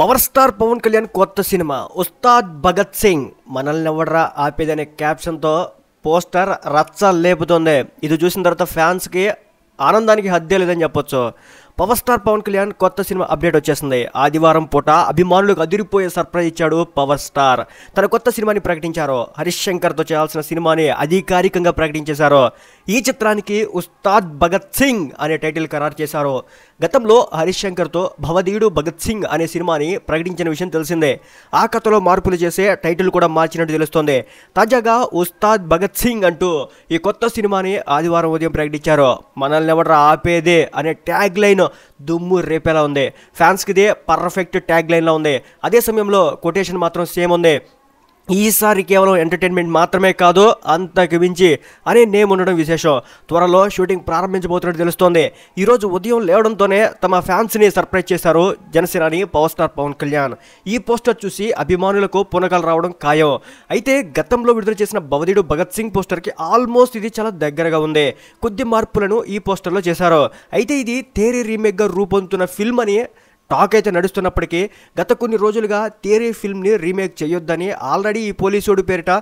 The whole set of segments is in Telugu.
పవర్ స్టార్ పవన్ కళ్యాణ్ కొత్త సినిమా ఉస్తాద్ భగత్ సింగ్ మనల్ని ఎవడరా ఆపేదనే క్యాప్షన్తో పోస్టర్ రచ్చ లేపుతోంది ఇది చూసిన తర్వాత ఫ్యాన్స్కి ఆనందానికి హద్దే లేదని చెప్పొచ్చు పవర్ స్టార్ పవన్ కళ్యాణ్ కొత్త సినిమా అప్డేట్ వచ్చేసింది ఆదివారం పూట అభిమానులకు అదిరిపోయే సర్ప్రైజ్ ఇచ్చాడు పవర్ స్టార్ తన కొత్త సినిమాని ప్రకటించారు హరీష్ శంకర్తో చేయాల్సిన సినిమాని అధికారికంగా ప్రకటించేశారు ఈ చిత్రానికి ఉస్తాద్ భగత్ సింగ్ అనే టైటిల్ ఖరారు చేశారు గతంలో హరీష్ శంకర్తో భవదీయుడు భగత్ సింగ్ అనే సినిమాని ప్రకటించిన విషయం తెలిసిందే ఆ కథలో మార్పులు చేసే టైటిల్ కూడా మార్చినట్టు తెలుస్తోంది తాజాగా ఉస్తాద్ భగత్ సింగ్ అంటూ ఈ కొత్త సినిమాని ఆదివారం ఉదయం ప్రకటించారు మనల్ని ఎవడరా ఆపేదే అనే ట్యాగ్ లైన్ లైన్ దుమ్ము రేపేలా ఉంది ఫ్యాన్స్కి ఇదే పర్ఫెక్ట్ ట్యాగ్ లైన్లో ఉంది అదే సమయంలో కొటేషన్ మాత్రం సేమ్ ఉంది ఈసారి కేవలం ఎంటర్టైన్మెంట్ మాత్రమే కాదు అంతకు మించి అనే నేమ్ ఉండడం విశేషం త్వరలో షూటింగ్ ప్రారంభించబోతున్నట్టు తెలుస్తోంది ఈరోజు ఉదయం లేవడంతోనే తమ ఫ్యాన్స్ని సర్ప్రైజ్ చేశారు జనసేనాని పవర్ స్టార్ పవన్ కళ్యాణ్ ఈ పోస్టర్ చూసి అభిమానులకు పునకాలు రావడం ఖాయం అయితే గతంలో విడుదల చేసిన భవదీడు భగత్ సింగ్ పోస్టర్కి ఆల్మోస్ట్ ఇది చాలా దగ్గరగా ఉంది కొద్ది మార్పులను ఈ పోస్టర్లో చేశారు అయితే ఇది తేరీ రీమేక్గా రూపొందుతున్న ఫిల్మ్ అని టాక్ అయితే నడుస్తున్నప్పటికీ గత కొన్ని రోజులుగా తేరీ ఫిల్మ్ని రీమేక్ చేయొద్దని ఆల్రెడీ ఈ పోలీసోడు పేరిట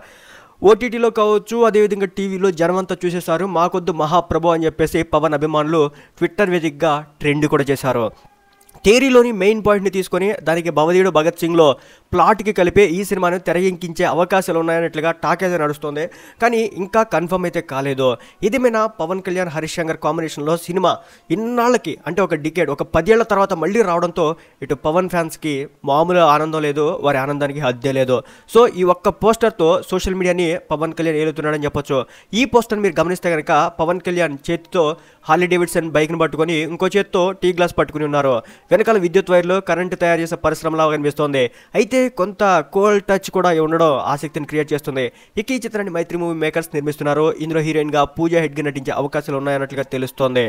ఓటీటీలో కావచ్చు అదేవిధంగా టీవీలో జనమంతా చూసేశారు మాకొద్దు మహాప్రభు అని చెప్పేసి పవన్ అభిమానులు ట్విట్టర్ వేదికగా ట్రెండ్ కూడా చేశారు థేరీలోని మెయిన్ పాయింట్ని తీసుకొని దానికి భవదీయుడు భగత్ సింగ్లో ప్లాట్కి కలిపే ఈ సినిమాను తెరగించే అవకాశాలు ఉన్నాయన్నట్లుగా టాక్ అయితే నడుస్తుంది కానీ ఇంకా కన్ఫర్మ్ అయితే కాలేదు ఇది మీద పవన్ కళ్యాణ్ హరీష్ శంకర్ కాంబినేషన్లో సినిమా ఇన్నాళ్ళకి అంటే ఒక డికేడ్ ఒక పదేళ్ల తర్వాత మళ్ళీ రావడంతో ఇటు పవన్ ఫ్యాన్స్కి మామూలు ఆనందం లేదు వారి ఆనందానికి హద్దే లేదు సో ఈ ఒక్క పోస్టర్తో సోషల్ మీడియాని పవన్ కళ్యాణ్ ఏలుతున్నాడని చెప్పొచ్చు ఈ పోస్టర్ని మీరు గమనిస్తే కనుక పవన్ కళ్యాణ్ చేతితో హాలీ డేవిడ్సన్ బైక్ని పట్టుకొని ఇంకో చేతితో టీ గ్లాస్ పట్టుకుని ఉన్నారు వెనకాల విద్యుత్ వైర్లు కరెంటు తయారు చేసే పరిశ్రమలా కనిపిస్తోంది అయితే కొంత కోల్డ్ టచ్ కూడా ఉండడం ఆసక్తిని క్రియేట్ చేస్తుంది ఇక ఈ చిత్రాన్ని మైత్రి మూవీ మేకర్స్ నిర్మిస్తున్నారు ఇందులో హీరోయిన్గా పూజా హెడ్గా నటించే అవకాశాలు ఉన్నాయన్నట్లుగా తెలుస్తోంది